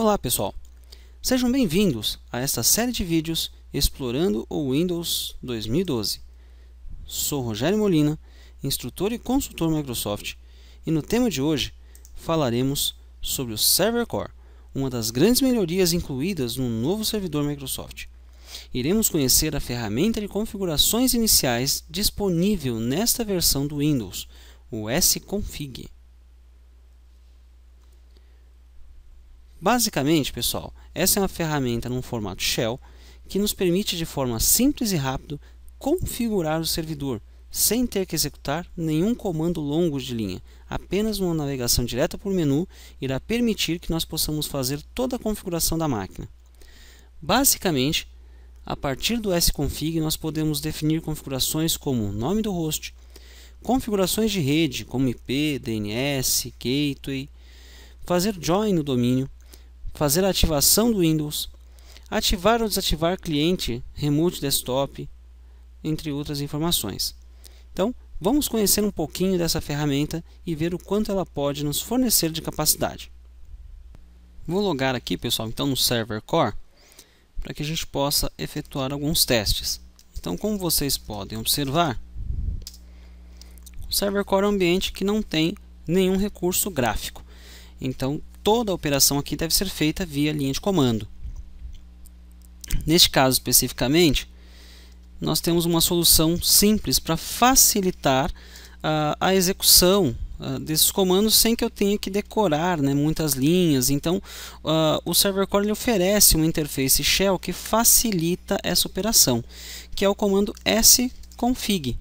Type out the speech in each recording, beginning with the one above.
Olá pessoal, sejam bem-vindos a esta série de vídeos explorando o Windows 2012. Sou Rogério Molina, instrutor e consultor Microsoft, e no tema de hoje falaremos sobre o Server Core, uma das grandes melhorias incluídas no novo servidor Microsoft. Iremos conhecer a ferramenta de configurações iniciais disponível nesta versão do Windows, o S-Config. Basicamente, pessoal, essa é uma ferramenta num formato shell que nos permite de forma simples e rápida configurar o servidor sem ter que executar nenhum comando longo de linha. Apenas uma navegação direta por menu irá permitir que nós possamos fazer toda a configuração da máquina. Basicamente, a partir do sconfig nós podemos definir configurações como nome do host, configurações de rede como IP, DNS, gateway, fazer join no domínio, fazer a ativação do Windows, ativar ou desativar cliente, remote desktop, entre outras informações. Então, vamos conhecer um pouquinho dessa ferramenta e ver o quanto ela pode nos fornecer de capacidade. Vou logar aqui, pessoal, então no Server Core, para que a gente possa efetuar alguns testes. Então, como vocês podem observar, o Server Core é um ambiente que não tem nenhum recurso gráfico. Então, toda a operação aqui deve ser feita via linha de comando. Neste caso especificamente, nós temos uma solução simples para facilitar uh, a execução uh, desses comandos sem que eu tenha que decorar né, muitas linhas. Então, uh, o Server Core ele oferece uma interface shell que facilita essa operação, que é o comando sconfig.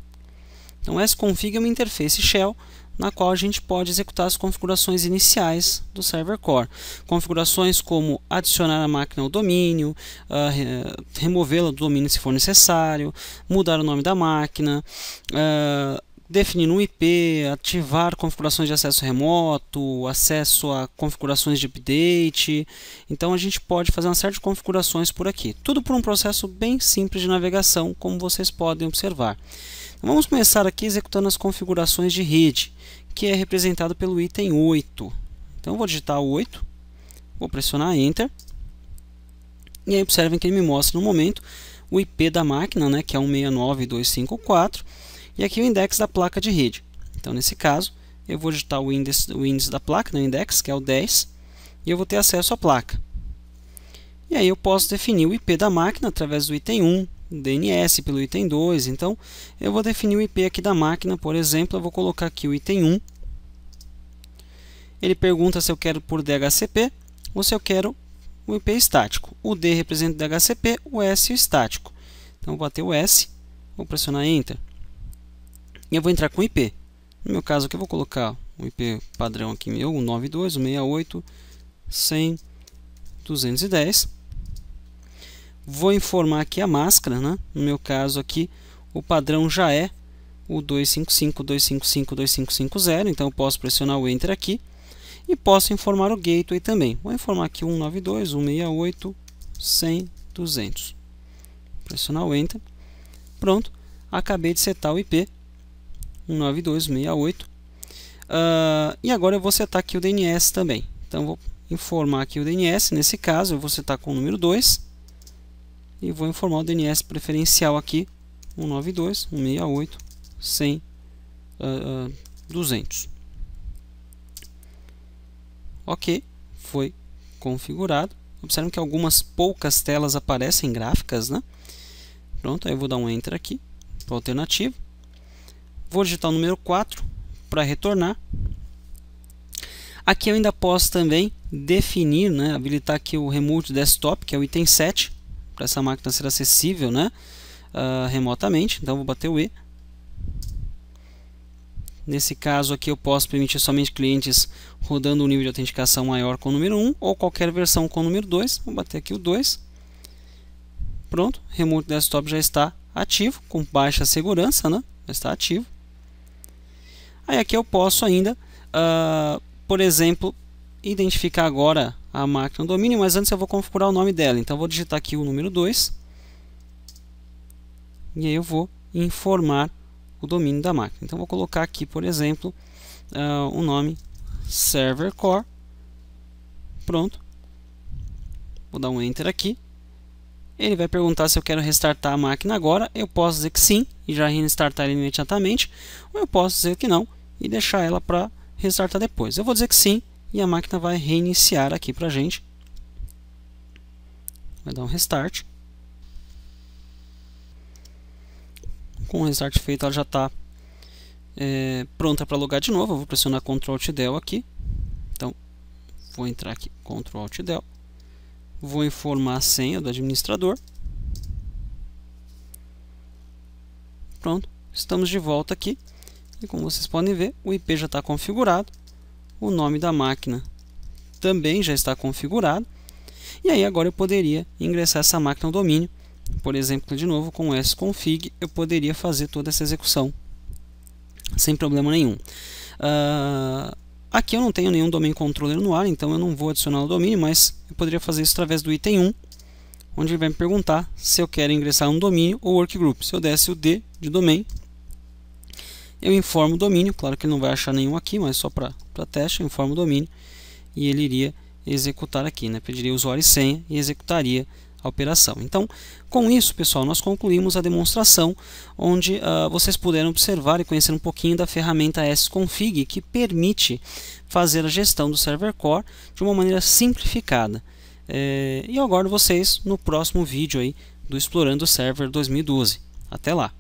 Então, sconfig é uma interface shell na qual a gente pode executar as configurações iniciais do server core. Configurações como adicionar a máquina ao domínio, uh, removê-la do domínio se for necessário, mudar o nome da máquina, uh, definir um IP, ativar configurações de acesso remoto, acesso a configurações de update. Então a gente pode fazer uma série de configurações por aqui. Tudo por um processo bem simples de navegação, como vocês podem observar. Vamos começar aqui executando as configurações de rede, que é representado pelo item 8. Então vou digitar 8, vou pressionar Enter, e aí observem que ele me mostra no momento o IP da máquina, né, que é 169254, e aqui o index da placa de rede. Então nesse caso, eu vou digitar o índice, o índice da placa, né, o index, que é o 10, e eu vou ter acesso à placa. E aí eu posso definir o IP da máquina através do item 1, DNS pelo item 2. Então, eu vou definir o IP aqui da máquina, por exemplo, eu vou colocar aqui o item 1. Ele pergunta se eu quero por DHCP ou se eu quero o IP estático. O D representa o DHCP, o S o estático. Então, vou bater o S, vou pressionar Enter. E eu vou entrar com o IP. No meu caso aqui, eu vou colocar o IP padrão aqui meu, 192, 168, 210 Vou informar aqui a máscara, né? no meu caso aqui o padrão já é o 255, 255, 2550, então eu posso pressionar o Enter aqui e posso informar o gateway também. Vou informar aqui 192, 168, 100, 200. Pressionar o Enter. Pronto, acabei de setar o IP 192.168. Uh, e agora eu vou setar aqui o DNS também. Então vou informar aqui o DNS, nesse caso eu vou setar com o número 2 e vou informar o DNS preferencial aqui 192, 168, 100, uh, uh, 200. Ok, foi configurado. Observem que algumas poucas telas aparecem gráficas, né? Pronto, aí eu vou dar um Enter aqui para alternativa. Vou digitar o número 4 para retornar. Aqui eu ainda posso também definir, né, habilitar aqui o Remote Desktop, que é o item 7 para essa máquina ser acessível né, uh, remotamente. Então vou bater o E. Nesse caso aqui eu posso permitir somente clientes rodando um nível de autenticação maior com o número 1 ou qualquer versão com o número 2. Vou bater aqui o 2. Pronto, remote desktop já está ativo, com baixa segurança, né? já está ativo. Aí aqui eu posso ainda, uh, por exemplo, identificar agora a máquina domínio, mas antes eu vou configurar o nome dela. Então, eu vou digitar aqui o número 2 e aí eu vou informar o domínio da máquina. Então, vou colocar aqui, por exemplo, uh, o nome server core. Pronto. Vou dar um enter aqui. Ele vai perguntar se eu quero restartar a máquina agora. Eu posso dizer que sim e já restartar ela imediatamente, ou eu posso dizer que não e deixar ela para restartar depois. Eu vou dizer que sim e a máquina vai reiniciar aqui para a gente. Vai dar um restart. Com o restart feito, ela já está é, pronta para logar de novo. Eu vou pressionar Ctrl Alt Del aqui. Então, vou entrar aqui, Ctrl Alt Del. Vou informar a senha do administrador. Pronto, estamos de volta aqui. E como vocês podem ver, o IP já está configurado o nome da máquina também já está configurado. E aí agora eu poderia ingressar essa máquina ao domínio. Por exemplo, de novo, com sconfig eu poderia fazer toda essa execução sem problema nenhum. Uh, aqui eu não tenho nenhum domain controller no ar, então eu não vou adicionar o domínio, mas eu poderia fazer isso através do item 1, onde ele vai me perguntar se eu quero ingressar um domínio ou workgroup. Se eu desse o D de domain, eu informo o domínio, claro que ele não vai achar nenhum aqui, mas só para teste, eu informo o domínio e ele iria executar aqui, né? pediria usuário e senha e executaria a operação. Então, com isso, pessoal, nós concluímos a demonstração onde uh, vocês puderam observar e conhecer um pouquinho da ferramenta sconfig que permite fazer a gestão do server core de uma maneira simplificada. É, e eu aguardo vocês no próximo vídeo aí do Explorando Server 2012. Até lá!